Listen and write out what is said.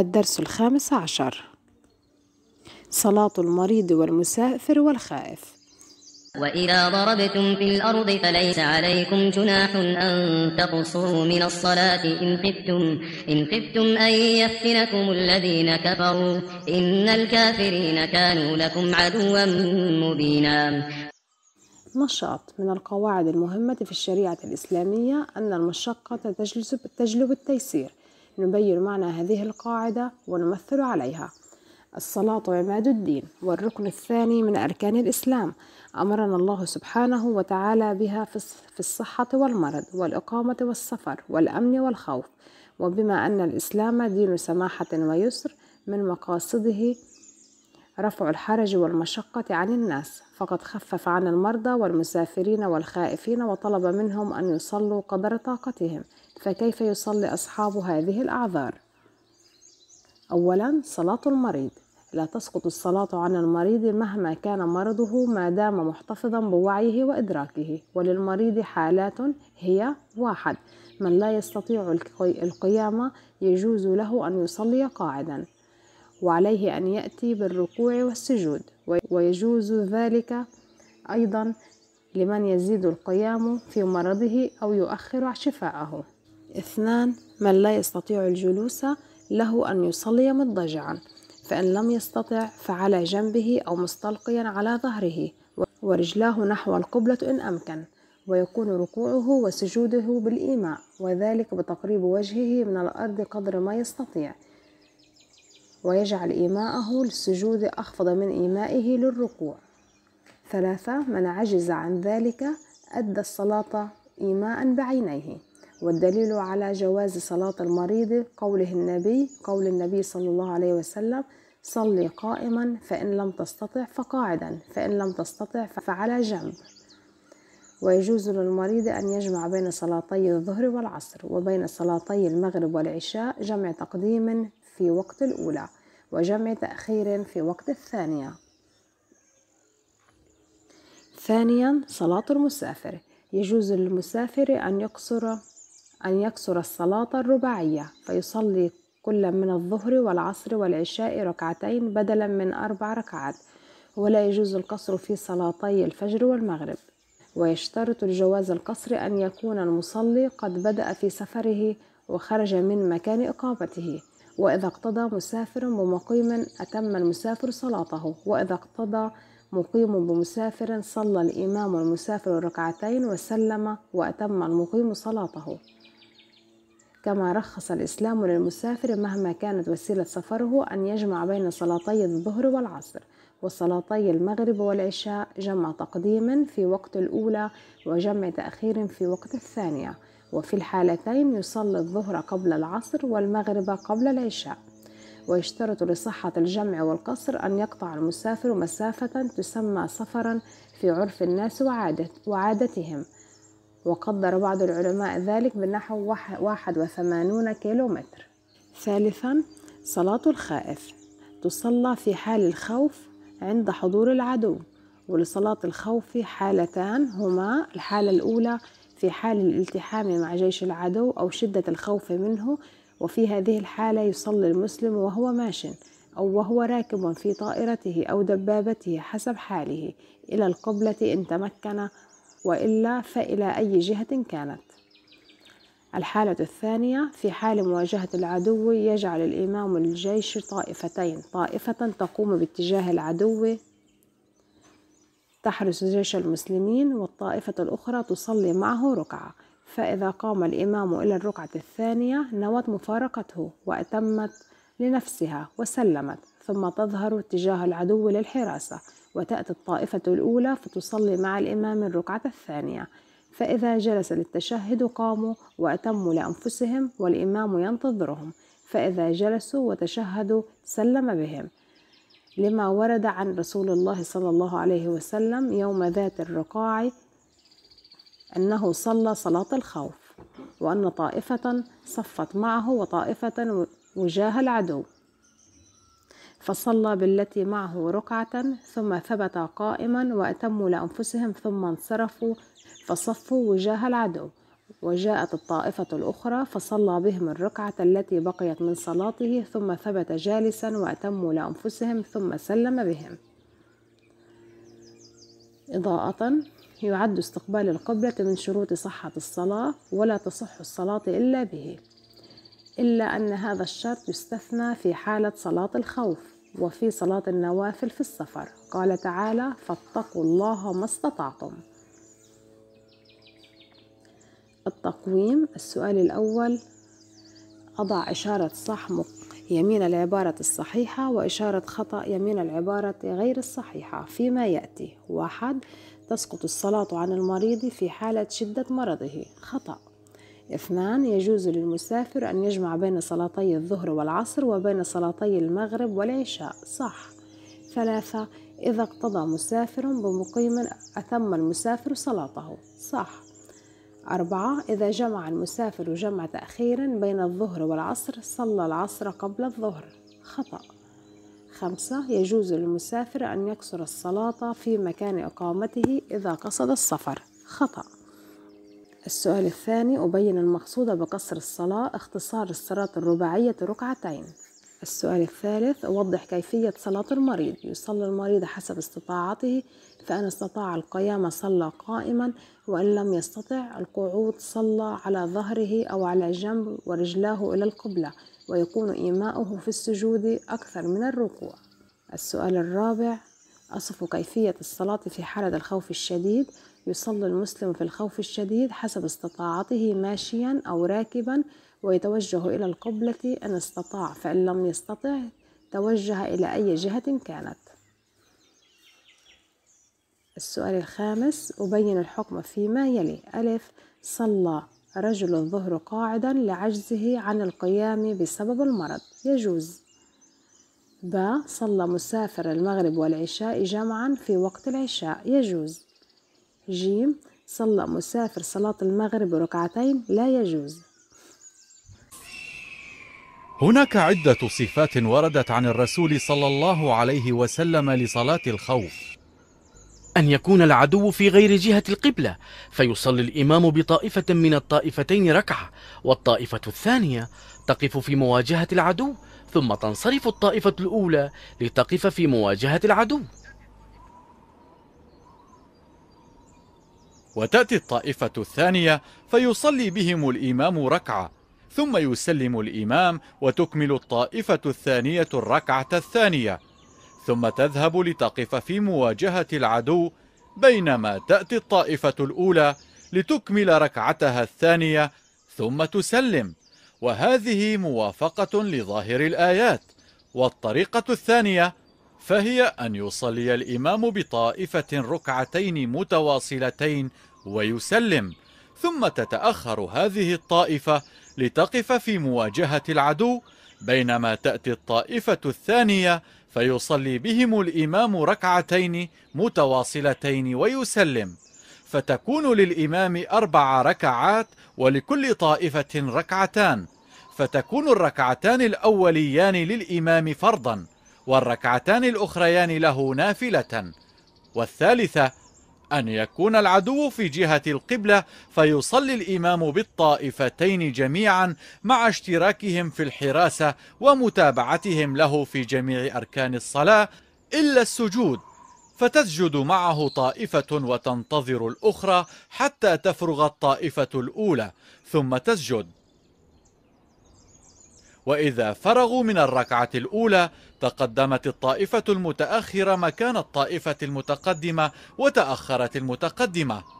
الدرس الخامس عشر صلاة المريض والمسافر والخائف وإذا ضربتم في الأرض فليس عليكم جناح أن تقصروا من الصلاة إن خفتم, إن خفتم أن يفتنكم الذين كفروا إن الكافرين كانوا لكم عدوا مبينا نشاط من القواعد المهمة في الشريعة الإسلامية أن المشقة تجلب التيسير نبين معنى هذه القاعدة ونمثل عليها الصلاة عماد الدين والركن الثاني من أركان الإسلام أمرنا الله سبحانه وتعالى بها في الصحة والمرض والإقامة والسفر والأمن والخوف وبما أن الإسلام دين سماحة ويسر من مقاصده رفع الحرج والمشقة عن الناس فقد خفف عن المرضى والمسافرين والخائفين وطلب منهم أن يصلوا قدر طاقتهم فكيف يصلي أصحاب هذه الأعذار؟ أولا صلاة المريض لا تسقط الصلاة عن المريض مهما كان مرضه ما دام محتفظا بوعيه وإدراكه وللمريض حالات هي واحد من لا يستطيع القيام يجوز له أن يصلي قاعدا وعليه أن يأتي بالركوع والسجود ويجوز ذلك أيضا لمن يزيد القيام في مرضه أو يؤخر شفاءه اثنان من لا يستطيع الجلوس له أن يصلي مضجعا فإن لم يستطع فعلى جنبه أو مستلقيا على ظهره ورجلاه نحو القبلة إن أمكن ويكون ركوعه وسجوده بالإيماء وذلك بتقريب وجهه من الأرض قدر ما يستطيع ويجعل إيماءه للسجود أخفض من إيمائه للركوع ثلاثة من عجز عن ذلك أدى الصلاة إيماء بعينيه والدليل على جواز صلاة المريض قوله النبي قول النبي صلى الله عليه وسلم صلي قائما فإن لم تستطع فقاعدا فإن لم تستطع فعلى جنب ويجوز للمريض أن يجمع بين صلاتي الظهر والعصر وبين صلاتي المغرب والعشاء جمع تقديم في وقت الأولى وجمع تأخير في وقت الثانية ثانيا صلاة المسافر يجوز للمسافر أن يقصر أن يقصر الصلاة الرباعية فيصلي كل من الظهر والعصر والعشاء ركعتين بدلا من أربع ركعات ولا يجوز القصر في صلاتي الفجر والمغرب ويشترط الجواز القصر أن يكون المصلي قد بدأ في سفره وخرج من مكان إقامته وإذا اقتضى مسافر بمقيم أتم المسافر صلاته وإذا اقتضى مقيم بمسافر صلى الإمام المسافر ركعتين وسلم وأتم المقيم صلاته كما رخص الإسلام للمسافر مهما كانت وسيلة سفره أن يجمع بين صلاتي الظهر والعصر وصلاتي المغرب والعشاء جمع تقديم في وقت الأولى وجمع تأخير في وقت الثانية وفي الحالتين يصلي الظهر قبل العصر والمغرب قبل العشاء ويشترط لصحة الجمع والقصر أن يقطع المسافر مسافة تسمى سفرا في عرف الناس وعادة وعادتهم وقدر بعض العلماء ذلك بنحو 81 كيلومتر ثالثا صلاة الخائف تصلى في حال الخوف عند حضور العدو ولصلاة الخوف حالتان هما الحالة الأولى في حال الالتحام مع جيش العدو أو شدة الخوف منه وفي هذه الحالة يصلي المسلم وهو ماشٍ أو وهو راكب في طائرته أو دبابته حسب حاله إلى القبلة إن تمكن وإلا فإلى أي جهة كانت. الحالة الثانية في حال مواجهة العدو يجعل الإمام الجيش طائفتين، طائفة تقوم باتجاه العدو تحرس جيش المسلمين والطائفة الأخرى تصلي معه ركعة فإذا قام الإمام إلى الركعة الثانية نوت مفارقته وأتمت لنفسها وسلمت ثم تظهر اتجاه العدو للحراسة وتأتي الطائفة الأولى فتصلي مع الإمام الركعة الثانية فإذا جلس للتشهد قاموا وأتموا لأنفسهم والإمام ينتظرهم فإذا جلسوا وتشهدوا سلم بهم لما ورد عن رسول الله صلى الله عليه وسلم يوم ذات الرقاع أنه صلى صلاة الخوف وأن طائفة صفت معه وطائفة وجاه العدو فصلى بالتي معه ركعة ثم ثبت قائما وأتموا لأنفسهم ثم انصرفوا فصفوا وجاه العدو وجاءت الطائفة الأخرى فصلى بهم الركعة التي بقيت من صلاته ثم ثبت جالسا وأتموا لأنفسهم ثم سلم بهم إضاءة يعد استقبال القبلة من شروط صحة الصلاة ولا تصح الصلاة إلا به إلا أن هذا الشرط يستثنى في حالة صلاة الخوف وفي صلاة النوافل في السفر قال تعالى فاتقوا الله ما استطعتم التقويم السؤال الأول أضع إشارة صح يمين العبارة الصحيحة وإشارة خطأ يمين العبارة غير الصحيحة فيما يأتي واحد تسقط الصلاة عن المريض في حالة شدة مرضه خطأ اثنان يجوز للمسافر أن يجمع بين صلاتي الظهر والعصر وبين صلاتي المغرب والعشاء صح ثلاثة إذا اقتضى مسافر بمقيم أتم المسافر صلاته صح أربعة إذا جمع المسافر جمع تأخيرا بين الظهر والعصر صلى العصر قبل الظهر خطأ خمسة يجوز للمسافر أن يقصر الصلاة في مكان إقامته إذا قصد السفر خطأ السؤال الثاني أبين المقصود بقصر الصلاة اختصار الصلاة الرباعية ركعتين السؤال الثالث أوضح كيفية صلاة المريض يصلي المريض حسب استطاعته فإن استطاع القيام صلى قائما وإن لم يستطع القعود صلى على ظهره أو على جنب ورجلاه إلى القبلة ويكون إيماؤه في السجود أكثر من الركوع السؤال الرابع أصف كيفية الصلاة في حالة الخوف الشديد يصلي المسلم في الخوف الشديد حسب استطاعته ماشيا أو راكبا ويتوجه إلى القبلة إن استطاع فإن لم يستطع توجه إلى أي جهة كانت السؤال الخامس أبين الحكم فيما يلي ألف صلى رجل الظهر قاعدا لعجزه عن القيام بسبب المرض يجوز ب صلى مسافر المغرب والعشاء جمعا في وقت العشاء يجوز ج صلى مسافر صلاة المغرب ركعتين لا يجوز هناك عدة صفات وردت عن الرسول صلى الله عليه وسلم لصلاة الخوف أن يكون العدو في غير جهة القبلة فيصلي الإمام بطائفة من الطائفتين ركعة والطائفة الثانية تقف في مواجهة العدو ثم تنصرف الطائفة الأولى لتقف في مواجهة العدو وتأتي الطائفة الثانية فيصلي بهم الإمام ركعة ثم يسلم الإمام وتكمل الطائفة الثانية الركعة الثانية ثم تذهب لتقف في مواجهة العدو بينما تأتي الطائفة الأولى لتكمل ركعتها الثانية ثم تسلم وهذه موافقة لظاهر الآيات والطريقة الثانية فهي أن يصلي الإمام بطائفة ركعتين متواصلتين ويسلم ثم تتأخر هذه الطائفة لتقف في مواجهة العدو بينما تأتي الطائفة الثانية فيصلي بهم الإمام ركعتين متواصلتين ويسلم فتكون للإمام أربع ركعات ولكل طائفة ركعتان فتكون الركعتان الأوليان للإمام فرضا والركعتان الأخريان له نافلة والثالثة أن يكون العدو في جهة القبلة فيصلي الإمام بالطائفتين جميعا مع اشتراكهم في الحراسة ومتابعتهم له في جميع أركان الصلاة إلا السجود فتسجد معه طائفة وتنتظر الأخرى حتى تفرغ الطائفة الأولى ثم تسجد وإذا فرغوا من الركعة الأولى تقدمت الطائفة المتأخرة مكان الطائفة المتقدمة وتأخرت المتقدمة